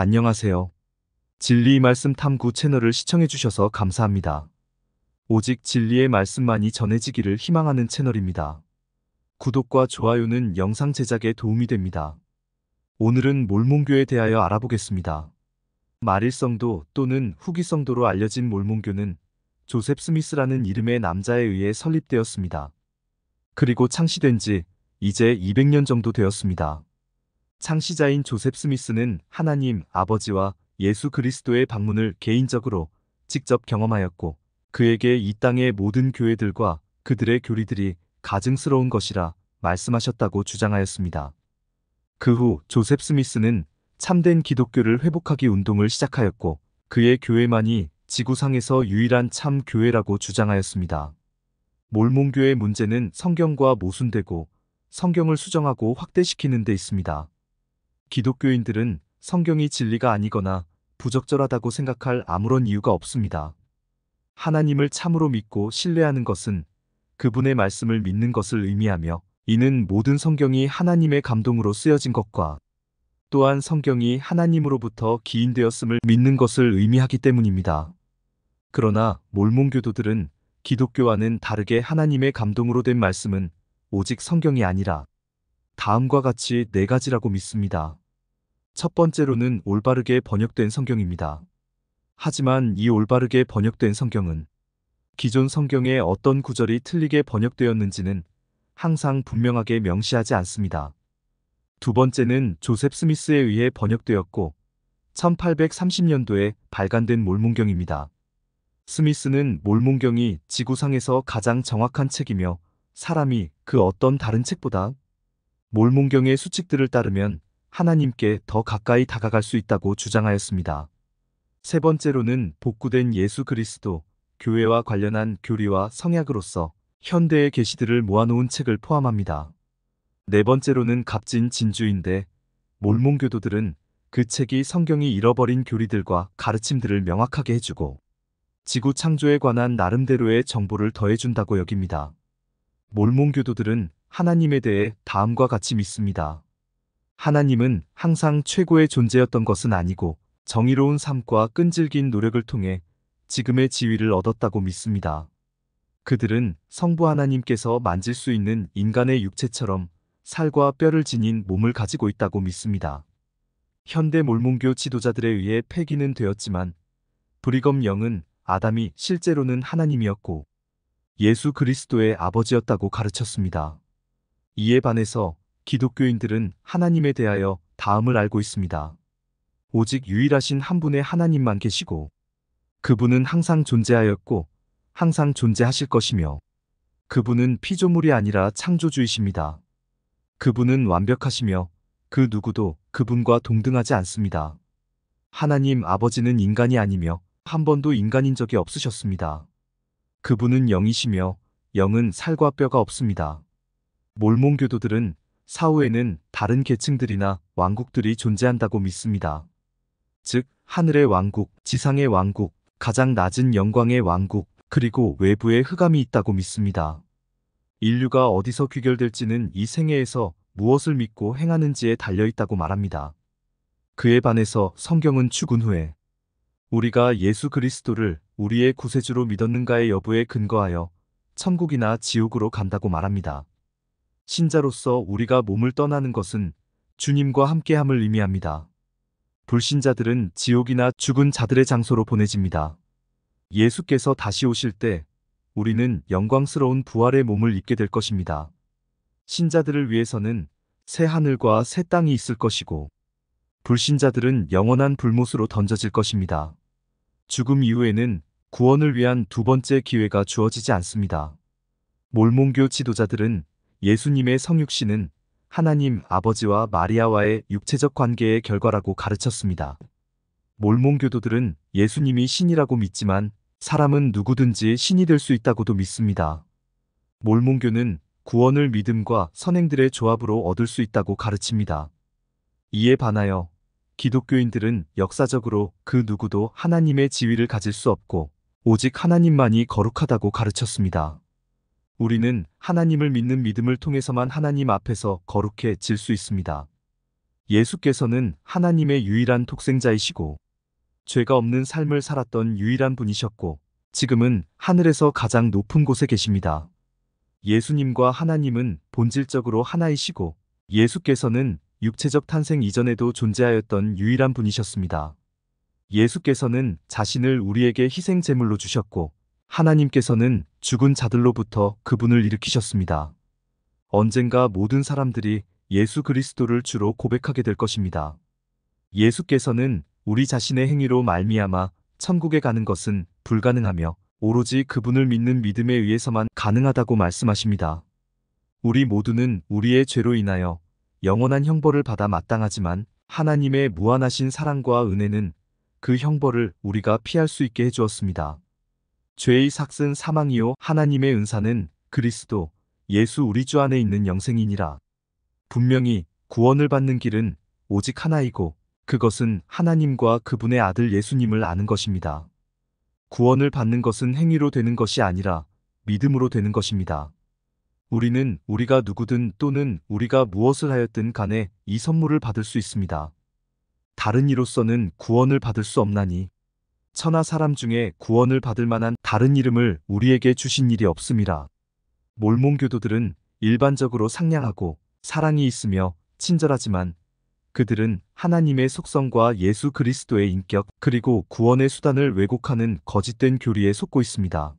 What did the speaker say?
안녕하세요. 진리 말씀 탐구 채널을 시청해주셔서 감사합니다. 오직 진리의 말씀만이 전해지기를 희망하는 채널입니다. 구독과 좋아요는 영상 제작에 도움이 됩니다. 오늘은 몰몬교에 대하여 알아보겠습니다. 말일성도 또는 후기성도로 알려진 몰몬교는 조셉 스미스라는 이름의 남자에 의해 설립되었습니다. 그리고 창시된 지 이제 200년 정도 되었습니다. 창시자인 조셉 스미스는 하나님 아버지와 예수 그리스도의 방문을 개인적으로 직접 경험하였고 그에게 이 땅의 모든 교회들과 그들의 교리들이 가증스러운 것이라 말씀하셨다고 주장하였습니다. 그 후 조셉 스미스는 참된 기독교를 회복하기 운동을 시작하였고 그의 교회만이 지구상에서 유일한 참 교회라고 주장하였습니다. 몰몬교의 문제는 성경과 모순되고 성경을 수정하고 확대시키는 데 있습니다. 기독교인들은 성경이 진리가 아니거나 부적절하다고 생각할 아무런 이유가 없습니다. 하나님을 참으로 믿고 신뢰하는 것은 그분의 말씀을 믿는 것을 의미하며 이는 모든 성경이 하나님의 감동으로 쓰여진 것과 또한 성경이 하나님으로부터 기인되었음을 믿는 것을 의미하기 때문입니다. 그러나 몰몬교도들은 기독교와는 다르게 하나님의 감동으로 된 말씀은 오직 성경이 아니라 다음과 같이 네 가지라고 믿습니다. 첫 번째로는 올바르게 번역된 성경입니다. 하지만 이 올바르게 번역된 성경은 기존 성경의 어떤 구절이 틀리게 번역되었는지는 항상 분명하게 명시하지 않습니다. 두 번째는 조셉 스미스에 의해 번역되었고 1830년도에 발간된 몰몬경입니다 스미스는 몰몬경이 지구상에서 가장 정확한 책이며 사람이 그 어떤 다른 책보다 몰몬경의 수칙들을 따르면 하나님께 더 가까이 다가갈 수 있다고 주장하였습니다. 세 번째로는 복구된 예수 그리스도, 교회와 관련한 교리와 성약으로서 현대의 계시들을 모아놓은 책을 포함합니다. 네 번째로는 값진 진주인데 몰몬교도들은 그 책이 성경이 잃어버린 교리들과 가르침들을 명확하게 해주고 지구 창조에 관한 나름대로의 정보를 더해준다고 여깁니다. 몰몬교도들은 하나님에 대해 다음과 같이 믿습니다. 하나님은 항상 최고의 존재였던 것은 아니고 정의로운 삶과 끈질긴 노력을 통해 지금의 지위를 얻었다고 믿습니다. 그들은 성부 하나님께서 만질 수 있는 인간의 육체처럼 살과 뼈를 지닌 몸을 가지고 있다고 믿습니다. 현대 몰몬교 지도자들에 의해 폐기는 되었지만 브리검 영은 아담이 실제로는 하나님이었고 예수 그리스도의 아버지였다고 가르쳤습니다. 이에 반해서 기독교인들은 하나님에 대하여 다음을 알고 있습니다. 오직 유일하신 한 분의 하나님만 계시고 그분은 항상 존재하였고 항상 존재하실 것이며 그분은 피조물이 아니라 창조주이십니다. 그분은 완벽하시며 그 누구도 그분과 동등하지 않습니다. 하나님 아버지는 인간이 아니며 한 번도 인간인 적이 없으셨습니다. 그분은 영이시며 영은 살과 뼈가 없습니다. 몰몬교도들은 사후에는 다른 계층들이나 왕국들이 존재한다고 믿습니다. 즉, 하늘의 왕국, 지상의 왕국, 가장 낮은 영광의 왕국, 그리고 외부의 흑암이 있다고 믿습니다. 인류가 어디서 귀결될지는 이 생애에서 무엇을 믿고 행하는지에 달려있다고 말합니다. 그에 반해서 성경은 죽은 후에 우리가 예수 그리스도를 우리의 구세주로 믿었는가의 여부에 근거하여 천국이나 지옥으로 간다고 말합니다. 신자로서 우리가 몸을 떠나는 것은 주님과 함께함을 의미합니다. 불신자들은 지옥이나 죽은 자들의 장소로 보내집니다. 예수께서 다시 오실 때 우리는 영광스러운 부활의 몸을 입게 될 것입니다. 신자들을 위해서는 새 하늘과 새 땅이 있을 것이고 불신자들은 영원한 불못으로 던져질 것입니다. 죽음 이후에는 구원을 위한 두 번째 기회가 주어지지 않습니다. 몰몬교 지도자들은 예수님의 성육신은 하나님 아버지와 마리아와의 육체적 관계의 결과라고 가르쳤습니다. 몰몬교도들은 예수님이 신이라고 믿지만 사람은 누구든지 신이 될 수 있다고도 믿습니다. 몰몬교는 구원을 믿음과 선행들의 조합으로 얻을 수 있다고 가르칩니다. 이에 반하여 기독교인들은 역사적으로 그 누구도 하나님의 지위를 가질 수 없고 오직 하나님만이 거룩하다고 가르쳤습니다. 우리는 하나님을 믿는 믿음을 통해서만 하나님 앞에서 거룩해질 수 있습니다. 예수께서는 하나님의 유일한 독생자이시고 죄가 없는 삶을 살았던 유일한 분이셨고 지금은 하늘에서 가장 높은 곳에 계십니다. 예수님과 하나님은 본질적으로 하나이시고 예수께서는 육체적 탄생 이전에도 존재하였던 유일한 분이셨습니다. 예수께서는 자신을 우리에게 희생 제물로 주셨고 하나님께서는 죽은 자들로부터 그분을 일으키셨습니다. 언젠가 모든 사람들이 예수 그리스도를 주로 고백하게 될 것입니다. 예수께서는 우리 자신의 행위로 말미암아 천국에 가는 것은 불가능하며 오로지 그분을 믿는 믿음에 의해서만 가능하다고 말씀하십니다. 우리 모두는 우리의 죄로 인하여 영원한 형벌을 받아 마땅하지만 하나님의 무한하신 사랑과 은혜는 그 형벌을 우리가 피할 수 있게 해주었습니다. 죄의 삭은 사망이요 하나님의 은사는 그리스도 예수 우리 주 안에 있는 영생이니라. 분명히 구원을 받는 길은 오직 하나이고 그것은 하나님과 그분의 아들 예수님을 아는 것입니다. 구원을 받는 것은 행위로 되는 것이 아니라 믿음으로 되는 것입니다. 우리는 우리가 누구든 또는 우리가 무엇을 하였든 간에 이 선물을 받을 수 있습니다. 다른 이로서는 구원을 받을 수 없나니 천하 사람 중에 구원을 받을 만한 다른 이름을 우리에게 주신 일이 없습니다. 몰몬교도들은 일반적으로 상냥하고 사랑이 있으며 친절하지만 그들은 하나님의 속성과 예수 그리스도의 인격 그리고 구원의 수단을 왜곡하는 거짓된 교리에 속고 있습니다.